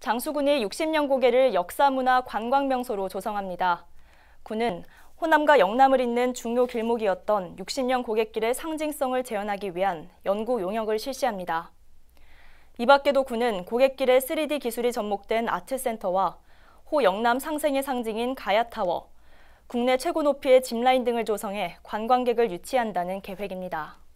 장수군이 60년 고개를 역사문화 관광명소로 조성합니다. 군은 호남과 영남을 잇는 중요 길목이었던 60년 고객길의 상징성을 재현하기 위한 연구 용역을 실시합니다. 이 밖에도 군은 고객길의 3D 기술이 접목된 아트센터와 호영남 상생의 상징인 가야타워, 국내 최고 높이의 짚라인 등을 조성해 관광객을 유치한다는 계획입니다.